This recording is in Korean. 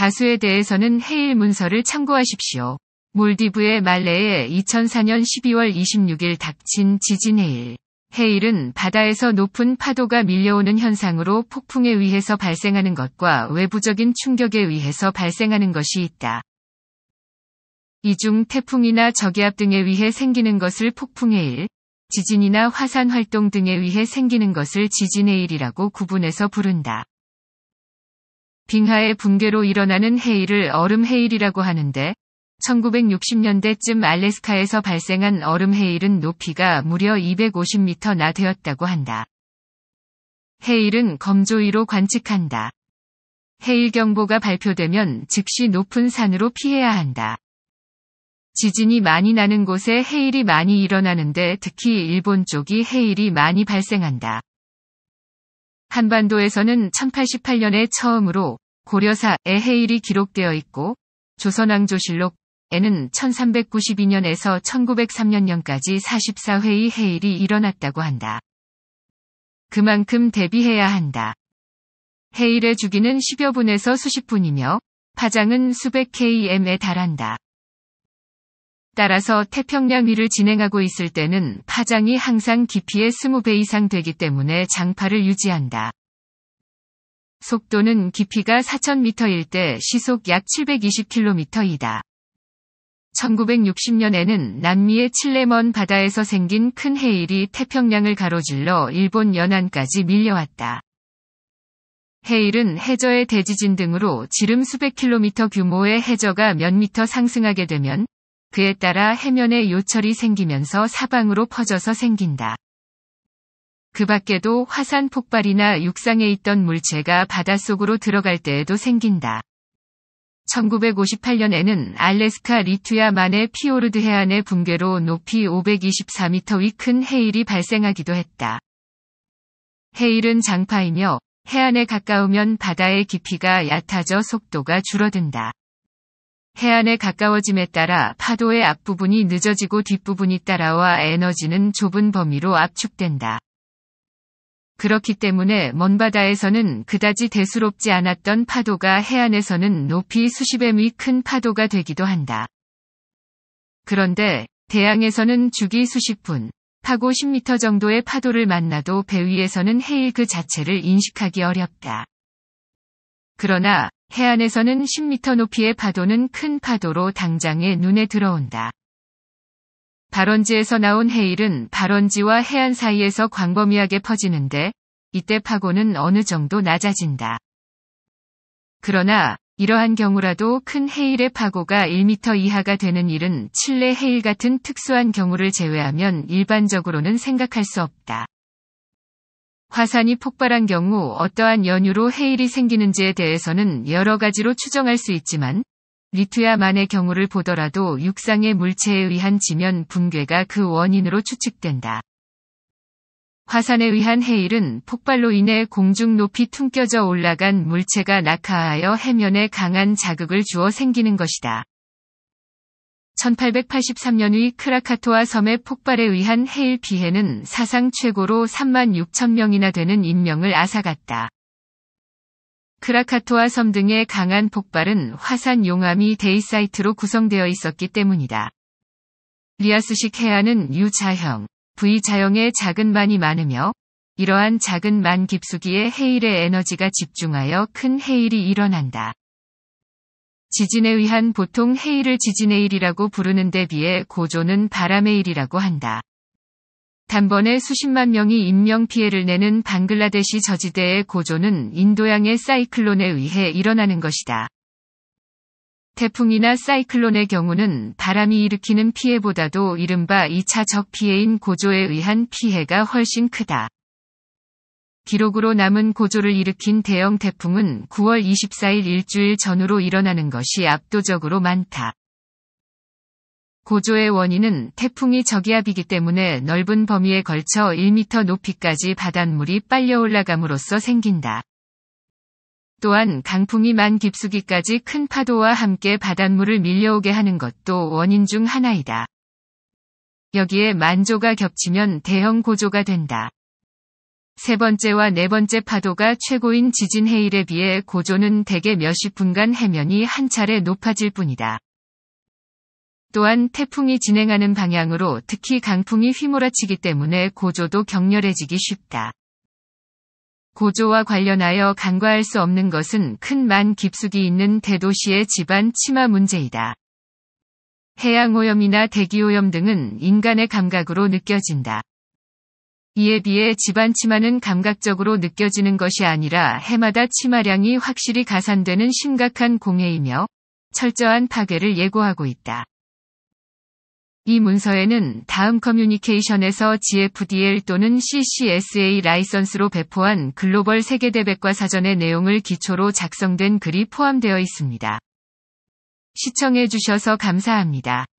다수에 대해서는 해일 문서를 참고하십시오. 몰디브의 말레에 2004년 12월 26일 닥친 지진 해일. 해일은 바다에서 높은 파도가 밀려오는 현상으로 폭풍에 의해서 발생하는 것과 외부적인 충격에 의해서 발생하는 것이 있다. 이 중 태풍이나 저기압 등에 의해 생기는 것을 폭풍해일, 지진이나 화산 활동 등에 의해 생기는 것을 지진해일이라고 구분해서 부른다. 빙하의 붕괴로 일어나는 해일을 얼음 해일이라고 하는데 1960년대쯤 알래스카에서 발생한 얼음 해일은 높이가 무려 250m나 되었다고 한다. 해일은 검조위로 관측한다. 해일 경보가 발표되면 즉시 높은 산으로 피해야 한다. 지진이 많이 나는 곳에 해일이 많이 일어나는데 특히 일본 쪽이 해일이 많이 발생한다. 한반도에서는 1088년에 처음으로 고려사의 해일이 기록되어 있고 조선왕조실록 에는 1392년에서 1903년까지 44회의 해일이 일어났다고 한다. 그만큼 대비해야 한다. 해일의 주기는 10여 분에서 수십 분이며 파장은 수백 km에 달한다. 따라서 태평양 위를 진행하고 있을 때는 파장이 항상 깊이의 20배 이상 되기 때문에 장파를 유지한다. 속도는 깊이가 4,000m일 때 시속 약 720km이다. 1960년에는 남미의 칠레먼 바다에서 생긴 큰 해일이 태평양을 가로질러 일본 연안까지 밀려왔다. 해일은 해저의 대지진 등으로 지름 수백 킬로미터 규모의 해저가 몇 미터 상승하게 되면 그에 따라 해면에 요철이 생기면서 사방으로 퍼져서 생긴다. 그 밖에도 화산 폭발이나 육상에 있던 물체가 바닷속으로 들어갈 때에도 생긴다. 1958년에는 알래스카 리투야만의 피오르드 해안의 붕괴로 높이 524m 위 큰 해일이 발생하기도 했다. 해일은 장파이며 해안에 가까우면 바다의 깊이가 얕아져 속도가 줄어든다. 해안에 가까워짐에 따라 파도의 앞부분이 늦어지고 뒷부분이 따라와 에너지는 좁은 범위로 압축된다. 그렇기 때문에 먼바다에서는 그다지 대수롭지 않았던 파도가 해안에서는 높이 수십 m의 큰 파도가 되기도 한다. 그런데 대양에서는 주기 수십 분, 파고 10m 정도의 파도를 만나도 배 위에서는 해일 그 자체를 인식하기 어렵다. 그러나 해안에서는 10m 높이의 파도는 큰 파도로 당장에 눈에 들어온다. 발원지에서 나온 해일은 발원지와 해안 사이에서 광범위하게 퍼지는데 이때 파고는 어느 정도 낮아진다. 그러나 이러한 경우라도 큰 해일의 파고가 1m 이하가 되는 일은 칠레 해일 같은 특수한 경우를 제외하면 일반적으로는 생각할 수 없다. 화산이 폭발한 경우 어떠한 연유로 해일이 생기는지에 대해서는 여러 가지로 추정할 수 있지만 리투야만의 경우를 보더라도 육상의 물체에 의한 지면 붕괴가 그 원인으로 추측된다. 화산에 의한 해일은 폭발로 인해 공중 높이 퉁겨져 올라간 물체가 낙하하여 해면에 강한 자극을 주어 생기는 것이다. 1883년의 크라카토아 섬의 폭발에 의한 해일 피해는 사상 최고로 3만 6천 명이나 되는 인명을 앗아갔다. 크라카토아 섬 등의 강한 폭발은 화산 용암이 데이사이트로 구성되어 있었기 때문이다. 리아스식 해안은 U자형, V자형의 작은 만이 많으며 이러한 작은 만 깊숙이에 해일의 에너지가 집중하여 큰 해일이 일어난다. 지진에 의한 보통 해일을 지진의 일이라고 부르는 데 비해 고조는 바람의 일이라고 한다. 단번에 수십만 명이 인명피해를 내는 방글라데시 저지대의 고조는 인도양의 사이클론에 의해 일어나는 것이다. 태풍이나 사이클론의 경우는 바람이 일으키는 피해보다도 이른바 2차적 피해인 고조에 의한 피해가 훨씬 크다. 기록으로 남은 고조를 일으킨 대형 태풍은 9월 24일 일주일 전후로 일어나는 것이 압도적으로 많다. 고조의 원인은 태풍이 저기압이기 때문에 넓은 범위에 걸쳐 1m 높이까지 바닷물이 빨려 올라감으로써 생긴다. 또한 강풍이 만 깊숙이까지 큰 파도와 함께 바닷물을 밀려오게 하는 것도 원인 중 하나이다. 여기에 만조가 겹치면 대형 고조가 된다. 세 번째와 네 번째 파도가 최고인 지진 해일에 비해 고조는 대개 몇십 분간 해면이 한 차례 높아질 뿐이다. 또한 태풍이 진행하는 방향으로 특히 강풍이 휘몰아치기 때문에 고조도 격렬해지기 쉽다. 고조와 관련하여 간과할 수 없는 것은 큰 만 깊숙이 있는 대도시의 집안 치마 문제이다. 해양오염이나 대기오염 등은 인간의 감각으로 느껴진다. 이에 비해 집안 치마는 감각적으로 느껴지는 것이 아니라 해마다 치마량이 확실히 가산되는 심각한 공해이며 철저한 파괴를 예고하고 있다. 이 문서에는 다음 커뮤니케이션에서 GFDL 또는 CCSA 라이선스로 배포한 글로벌 세계대백과 사전의 내용을 기초로 작성된 글이 포함되어 있습니다. 시청해주셔서 감사합니다.